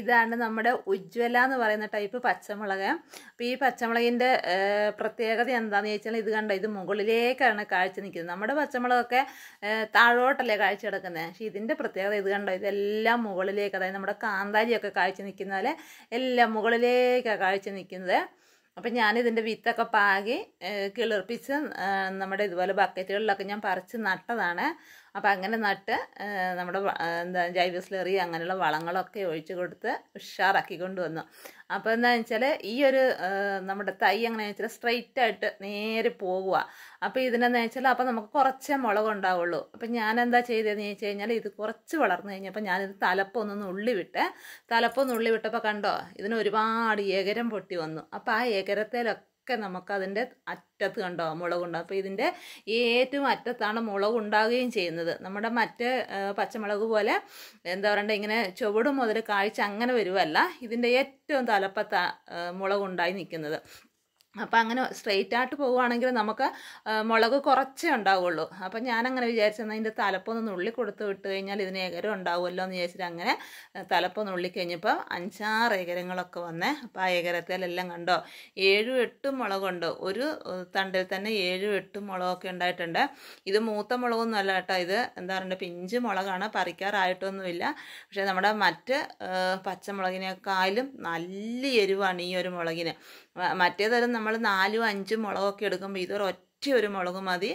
ഇതാണ് നമ്മുടെ ഉജ്ജ്വല എന്ന് പറയുന്ന ടൈപ്പ് പച്ചമുളക് അപ്പോൾ ഈ പച്ചമുളകിൻ്റെ പ്രത്യേകത എന്താണെന്ന് ചോദിച്ചാൽ ഇത് കണ്ട ഇത് മുകളിലേക്കാണ് കാഴ്ച നിൽക്കുന്നത് നമ്മുടെ പച്ചമുളകൊക്കെ താഴോട്ടല്ലേ കാഴ്ച കിടക്കുന്നത് പക്ഷേ ഇതിൻ്റെ പ്രത്യേകത ഇത് കണ്ടോ ഇതെല്ലാം മുകളിലേക്ക് അതായത് നമ്മുടെ കാന്താരിയൊക്കെ കാഴ്ച നിൽക്കുന്ന പോലെ എല്ലാം മുകളിലേക്കാണ് കാഴ്ച നിൽക്കുന്നത് അപ്പം ഞാനിതിൻ്റെ വിത്തൊക്കെ പാകി കിളിർപ്പിച്ച് നമ്മുടെ ഇതുപോലെ ബക്കറ്റുകളിലൊക്കെ ഞാൻ പറിച്ച് നട്ടതാണ് അപ്പോൾ അങ്ങനെ നട്ട് നമ്മുടെ എന്താ ജൈവ സ്ലറി അങ്ങനെയുള്ള വളങ്ങളൊക്കെ ഒഴിച്ചു കൊടുത്ത് ഉഷാറാക്കി കൊണ്ടുവന്നു അപ്പോൾ എന്താണെന്ന് വെച്ചാൽ ഈ ഒരു നമ്മുടെ തൈ എങ്ങനെയാണെന്ന് വെച്ചാൽ സ്ട്രെയിറ്റ് ആയിട്ട് നേരെ പോകുക അപ്പോൾ ഇതിനെന്ന് വെച്ചാൽ അപ്പോൾ നമുക്ക് കുറച്ചേ മുളക് ഉണ്ടാവുള്ളൂ അപ്പം ഞാൻ എന്താ ചെയ്തതെന്ന് ചോദിച്ചു കഴിഞ്ഞാൽ ഇത് കുറച്ച് വളർന്നു കഴിഞ്ഞപ്പോൾ ഞാനിത് തലപ്പൊന്നൊന്ന് ഉള്ളി വിട്ട് തലപ്പൊന്ന് ഉള്ളി വിട്ടപ്പോൾ കണ്ടോ ഇതിന് ഒരുപാട് ഏകരം പൊട്ടി വന്നു അപ്പോൾ ആ ഏകരത്തിലൊക്കെ ഒക്കെ നമുക്ക് അതിൻ്റെ അറ്റത്ത് കണ്ടോ മുളകുണ്ടാകും അപ്പോൾ ഇതിൻ്റെ ഏറ്റവും അറ്റത്താണ് മുളക് ഉണ്ടാകുകയും ചെയ്യുന്നത് നമ്മുടെ മറ്റ് പച്ചമുളക് പോലെ എന്താ പറയണ്ട ഇങ്ങനെ ചുവടും മുതൽ കാഴ്ച അങ്ങനെ വരുമല്ല ഇതിൻ്റെ ഏറ്റവും തലപ്പത്ത മുളകുണ്ടായി നിൽക്കുന്നത് അപ്പം അങ്ങനെ സ്ട്രെയിറ്റ് ആയിട്ട് പോവുകയാണെങ്കിൽ നമുക്ക് മുളക് കുറച്ചേ ഉണ്ടാവുള്ളൂ അപ്പം ഞാനങ്ങനെ വിചാരിച്ചെന്നാൽ അതിൻ്റെ തലപ്പൊന്ന് നുള്ളി കൊടുത്ത് വിട്ട് കഴിഞ്ഞാൽ ഇതിന് ഏകരം ഉണ്ടാവുമല്ലോ എന്ന് വിചാരിച്ചിട്ട് അങ്ങനെ തലപ്പൊന്ന് കഴിഞ്ഞപ്പോൾ അഞ്ചാറ് ഏകരങ്ങളൊക്കെ വന്നേ അപ്പോൾ ആ ഏകരത്തിലെല്ലാം കണ്ടോ ഏഴും എട്ടും മുളകുണ്ട് ഒരു തണ്ടിൽ തന്നെ ഏഴും എട്ടും മുളകൊക്കെ ഉണ്ടായിട്ടുണ്ട് ഇത് മൂത്ത മുളകൊന്നും അല്ല കേട്ടോ ഇത് എന്താ പറയുക പിഞ്ച് മുളകാണ് പറിക്കാറായിട്ടൊന്നുമില്ല പക്ഷേ നമ്മുടെ മറ്റ് പച്ചമുളകിനേക്കാളും നല്ല എരിവാണ് ഈ ഒരു മുളകിന് മറ്റേതരം നമ്മൾ നാലും അഞ്ചും മുളകൊക്കെ എടുക്കുമ്പോൾ ഇതൊരു ഒറ്റ ഒരു മുളക് മതി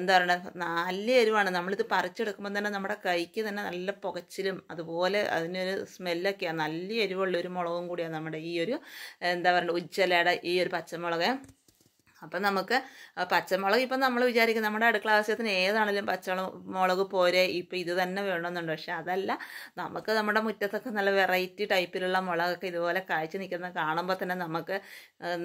എന്താ പറയുക നല്ല എരിവാണ് നമ്മളിത് പറിച്ചെടുക്കുമ്പോൾ തന്നെ നമ്മുടെ കൈക്ക് തന്നെ നല്ല പുകച്ചിലും അതുപോലെ അതിനൊരു സ്മെല്ലൊക്കെയാണ് നല്ല എരിവുള്ള ഒരു മുളകും കൂടിയാണ് നമ്മുടെ ഈ ഒരു എന്താ പറയുക ഉജ്ജലയുടെ ഈ ഒരു പച്ചമുളക് അപ്പം നമുക്ക് പച്ചമുളക് ഇപ്പം നമ്മൾ വിചാരിക്കും നമ്മുടെ അടുക്കള ആവശ്യത്തിന് ഏതാണെങ്കിലും പച്ചമുളക് പോരെ ഇപ്പം ഇത് തന്നെ വേണമെന്നുണ്ട് പക്ഷെ അതല്ല നമുക്ക് നമ്മുടെ മുറ്റത്തൊക്കെ നല്ല വെറൈറ്റി ടൈപ്പിലുള്ള മുളകൊക്കെ ഇതുപോലെ കാഴ്ച നിൽക്കുന്ന കാണുമ്പോൾ തന്നെ നമുക്ക്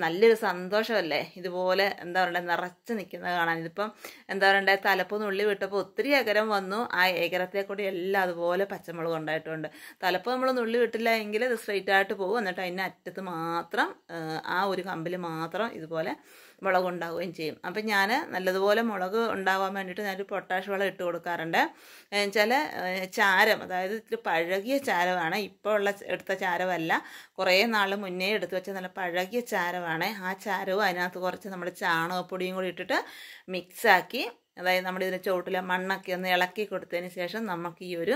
നല്ലൊരു സന്തോഷമല്ലേ ഇതുപോലെ എന്താ പറയണ്ടേ നിറച്ച് നിൽക്കുന്നത് കാണാൻ ഇതിപ്പം എന്താ പറയണ്ടേ തലപ്പൊന്ന് നുള്ളി വിട്ടപ്പോൾ ഒത്തിരി ഏകരം വന്നു ആ ഏകരത്തെ കൂടി എല്ലാം അതുപോലെ പച്ചമുളക് ഉണ്ടായിട്ടുണ്ട് തലപ്പ് നമ്മൾ നുള്ളി വിട്ടില്ല എങ്കിൽ ഇത് സ്ട്രെയിറ്റ് ആയിട്ട് പോകും എന്നിട്ട് അതിൻ്റെ അറ്റത്ത് മാത്രം ആ ഒരു കമ്പിൽ മാത്രം ഇതുപോലെ മുളക് ഉണ്ടാവുകയും ചെയ്യും അപ്പം ഞാൻ നല്ലതുപോലെ മുളക് ഉണ്ടാവാൻ വേണ്ടിയിട്ട് ഞാനൊരു പൊട്ടാഷ് വളം ഇട്ട് കൊടുക്കാറുണ്ട് ചില ചാരം അതായത് ഇത്തിരി പഴകിയ ചാരമാണ് ഇപ്പോൾ ഉള്ള എടുത്ത ചാരമല്ല കുറേ നാൾ മുന്നേ എടുത്തു വെച്ച നല്ല പഴകിയ ചാരമാണ് ആ ചാരവും അതിനകത്ത് കുറച്ച് നമ്മൾ ചാണകപ്പൊടിയും കൂടി ഇട്ടിട്ട് മിക്സാക്കി അതായത് നമ്മുടെ ഇതിൻ്റെ ചുവട്ടിലെ മണ്ണൊക്കെ ഒന്ന് ഇളക്കി കൊടുത്തതിന് ശേഷം നമുക്ക് ഈ ഒരു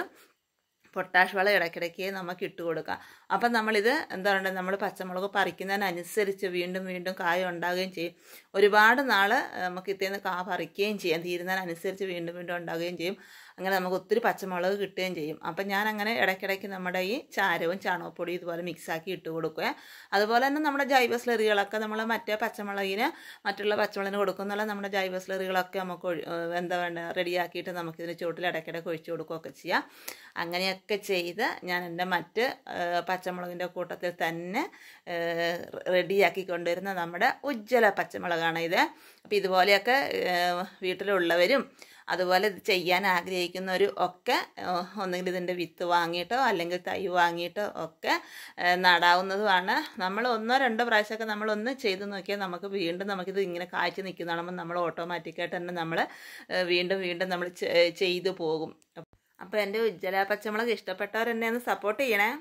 പൊട്ടാഷ് വളം ഇടയ്ക്കിടയ്ക്ക് നമുക്ക് ഇട്ട് കൊടുക്കാം അപ്പം നമ്മളിത് എന്താ പറയുക നമ്മൾ പച്ചമുളക് പറിക്കുന്നതിനനുസരിച്ച് വീണ്ടും വീണ്ടും കായ ഉണ്ടാകുകയും ചെയ്യും ഒരുപാട് നാൾ നമുക്ക് ഇത്തേന്ന് കാ പറിക്കുകയും ചെയ്യാം തീരുന്നതിനനുസരിച്ച് വീണ്ടും വീണ്ടും ഉണ്ടാകുകയും ചെയ്യും അങ്ങനെ നമുക്ക് ഒത്തിരി പച്ചമുളക് കിട്ടുകയും ചെയ്യും അപ്പം ഞാൻ അങ്ങനെ ഇടയ്ക്കിടയ്ക്ക് നമ്മുടെ ഈ ചാരവും ചാണകപ്പൊടി ഇതുപോലെ മിക്സാക്കി ഇട്ട് കൊടുക്കുക അതുപോലെ തന്നെ നമ്മുടെ ജൈവ സ്ലറികളൊക്കെ നമ്മൾ മറ്റേ പച്ചമുളകിന് മറ്റുള്ള പച്ചമുളകിന് കൊടുക്കുന്നുള്ള നമ്മുടെ ജൈവ സ്ലറികളൊക്കെ നമുക്ക് എന്താ വേണ്ട റെഡിയാക്കിയിട്ട് നമുക്കിതിന് ചുവട്ടിൽ ഇടയ്ക്കിടയ്ക്ക് ഒഴിച്ചു കൊടുക്കുകയൊക്കെ ചെയ്യാം അങ്ങനെയൊക്കെ ഒക്കെ ചെയ്ത് ഞാൻ എൻ്റെ മറ്റ് പച്ചമുളകിൻ്റെ കൂട്ടത്തിൽ തന്നെ റെഡിയാക്കി കൊണ്ടുവരുന്ന നമ്മുടെ ഉജ്ജ്വല പച്ചമുളകാണ് ഇത് അപ്പോൾ ഇതുപോലെയൊക്കെ വീട്ടിലുള്ളവരും അതുപോലെ ചെയ്യാൻ ആഗ്രഹിക്കുന്നവരും ഒക്കെ ഒന്നുകിൽ ഇതിൻ്റെ വിത്ത് വാങ്ങിയിട്ടോ അല്ലെങ്കിൽ തൈ വാങ്ങിയിട്ടോ ഒക്കെ നടാവുന്നതുമാണ് നമ്മൾ ഒന്നോ രണ്ടോ പ്രാവശ്യമൊക്കെ നമ്മളൊന്ന് ചെയ്ത് നോക്കിയാൽ നമുക്ക് വീണ്ടും നമുക്കിത് ഇങ്ങനെ കാഴ്ച നിൽക്കുന്നതാണെന്ന് നമ്മൾ ഓട്ടോമാറ്റിക്കായിട്ട് തന്നെ നമ്മൾ വീണ്ടും വീണ്ടും നമ്മൾ ചെയ്തു പോകും അപ്പോൾ എൻ്റെ ഉജ്ജ്വല പച്ചമുളക് ഇഷ്ടപ്പെട്ടവർ എന്നെ ഒന്ന് സപ്പോർട്ട് ചെയ്യണേ